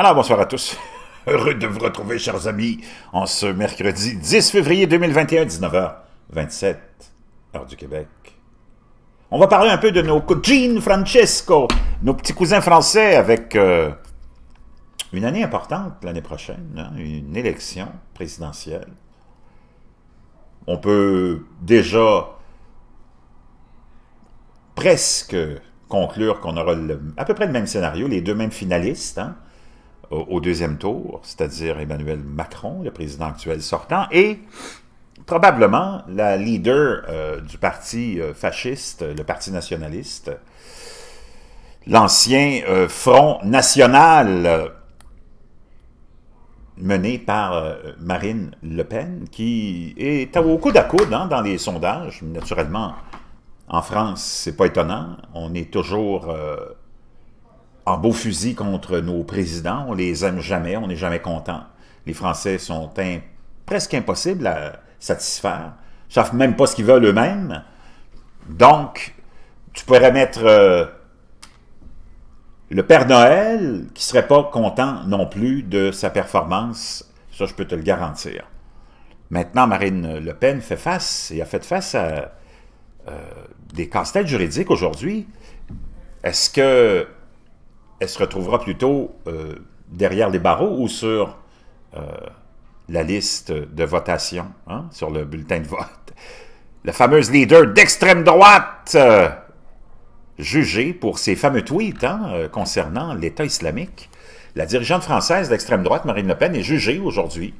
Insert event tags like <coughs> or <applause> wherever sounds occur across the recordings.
Alors, bonsoir à tous. <laughs> Heureux de vous retrouver, chers amis, en ce mercredi 10 février 2021, 19h27, heure du Québec. On va parler un peu de nos cousins Francesco, nos petits cousins français, avec euh, une année importante l'année prochaine, hein, une élection présidentielle. On peut déjà presque conclure qu'on aura à peu près le même scénario, les deux mêmes finalistes, hein au deuxième tour, c'est-à-dire Emmanuel Macron, le président actuel sortant, et probablement la leader euh, du parti euh, fasciste, le parti nationaliste, l'ancien euh, Front National mené par Marine Le Pen, qui est au coude à coude hein, dans les sondages. Naturellement, en France, c'est pas étonnant. On est toujours en beau fusil contre nos présidents. On les aime jamais, on n'est jamais content. Les Français sont presque impossibles à satisfaire. Ils savent même pas ce qu'ils veulent eux-mêmes. Donc, tu pourrais mettre euh, le Père Noël qui serait pas content non plus de sa performance. Ça, je peux te le garantir. Maintenant, Marine Le Pen fait face et a fait face à euh, des casse-têtes juridiques aujourd'hui. Est-ce que elle se retrouvera plutôt euh, derrière les barreaux ou sur euh, la liste de votation, hein, sur le bulletin de vote. La fameuse leader d'extrême droite, jugé euh, jugée pour ses fameux tweets hein, concernant l'État islamique. La dirigeante française d'extrême droite, Marine Le Pen, est jugée aujourd'hui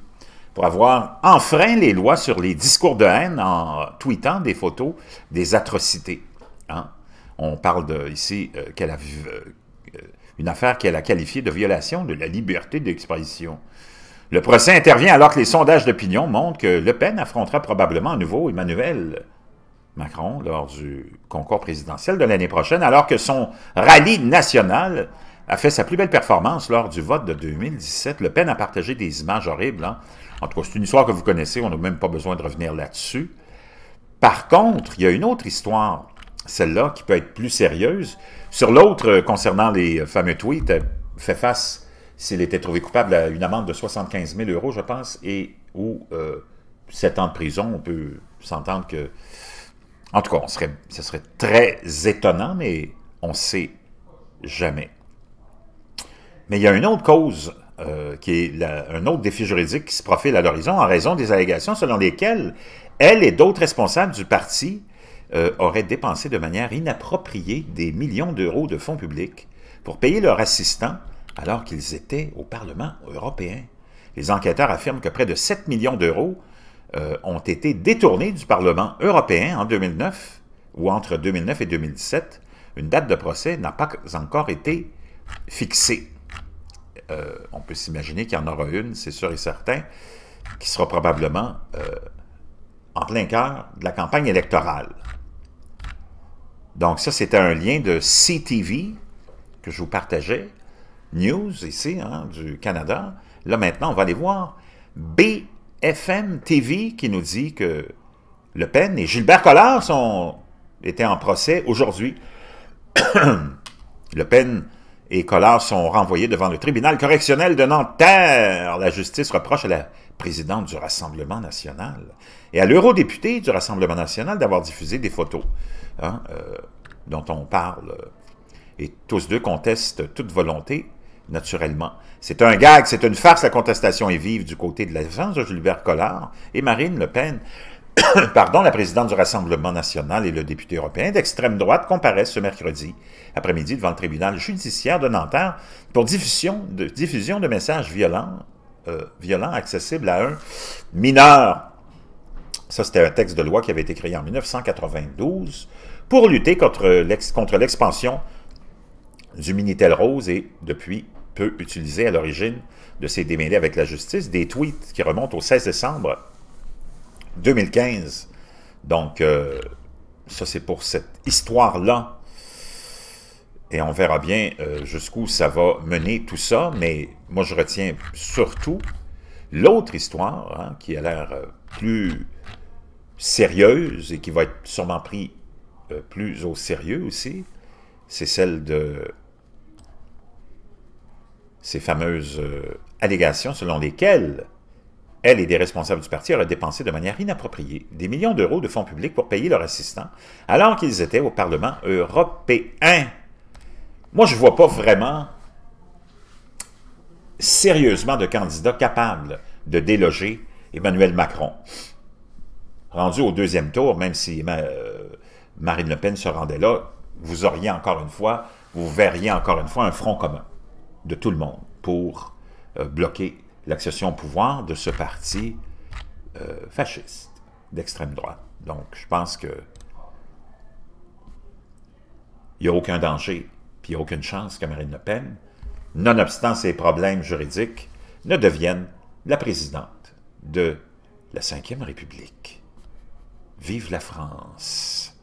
pour avoir enfreint les lois sur les discours de haine en tweetant des photos des atrocités. Hein. On parle de, ici qu'elle a, une affaire qu'elle a qualifiée de violation de la liberté d'expression. Le procès intervient alors que les sondages d'opinion montrent que Le Pen affrontera probablement à nouveau Emmanuel Macron lors du concours présidentiel de l'année prochaine, alors que son rallye national a fait sa plus belle performance lors du vote de 2017. Le Pen a partagé des images horribles. Hein. En tout cas, c'est une histoire que vous connaissez, on n'a même pas besoin de revenir là-dessus. Par contre, il y a une autre histoire celle-là, qui peut être plus sérieuse. Sur l'autre, euh, concernant les euh, fameux tweets, euh, fait face, s'il était trouvé coupable, à une amende de 75 000 euros, je pense, et ou euh, 7 ans de prison. On peut s'entendre que... En tout cas, serait, ce serait très étonnant, mais on ne sait jamais. Mais il y a une autre cause, qui est un autre défi juridique qui se profile à l'horizon en raison des allégations selon lesquelles elle et d'autres responsables du parti euh, auraient dépensé de manière inappropriée des millions d'euros de fonds publics pour payer leurs assistants alors qu'ils étaient au Parlement européen. Les enquêteurs affirment que près de 7 millions d'euros euh, ont été détournés du Parlement européen en 2009 ou entre 2009 et 2017. Une date de procès n'a pas encore été fixée. Euh, on peut s'imaginer qu'il y en aura une, c'est sûr et certain, qui sera probablement en plein cœur de la campagne électorale. Donc ça, c'était un lien de CTV que je vous partageais, News ici, hein, du Canada. Là maintenant, on va aller voir BFM TV qui nous dit que Le Pen et Gilbert Collard sont, étaient en procès aujourd'hui. <coughs> le Pen et Collard sont renvoyés devant le tribunal correctionnel de Nanterre. La justice reproche à la présidente du Rassemblement national et à l'eurodéputé du Rassemblement national d'avoir diffusé des photos hein, euh, dont on parle. Et tous deux contestent toute volonté, naturellement. C'est un gag, c'est une farce, la contestation est vive du côté de la de Gilbert Collard et Marine Le Pen. <coughs> pardon, la présidente du Rassemblement national et le député européen d'extrême droite comparaissent ce mercredi après-midi devant le tribunal judiciaire de Nanterre pour diffusion de, messages violents, euh, violents accessibles à un mineur. Ça, c'était un texte de loi qui avait été créé en 1992 pour lutter contre l'expansion du Minitel Rose et depuis peu utilisé à l'origine de ces démêlés avec la justice, des tweets qui remontent au 16 décembre 2015. Donc, euh, ça c'est pour cette histoire-là. Et on verra bien euh, jusqu'où ça va mener tout ça. Mais moi, je retiens surtout l'autre histoire hein, qui a l'air euh, plus sérieuse et qui va être sûrement pris plus au sérieux aussi. C'est celle de ces fameuses allégations selon lesquelles elle et des responsables du parti auraient dépensé de manière inappropriée des millions d'euros de fonds publics pour payer leurs assistants, alors qu'ils étaient au Parlement européen. Moi, je ne vois pas vraiment sérieusement de candidats capables de déloger Emmanuel Macron. Rendu au deuxième tour, même si euh, Marine Le Pen se rendait là, vous auriez encore une fois, vous verriez encore une fois un front commun de tout le monde pour euh, bloquer l'accession au pouvoir de ce parti euh, fasciste d'extrême droite. Donc, je pense que il n'y a aucun danger, puis il a aucune chance que Marine Le Pen, nonobstant ses problèmes juridiques, ne devienne la présidente de la Ve République. Vive la France!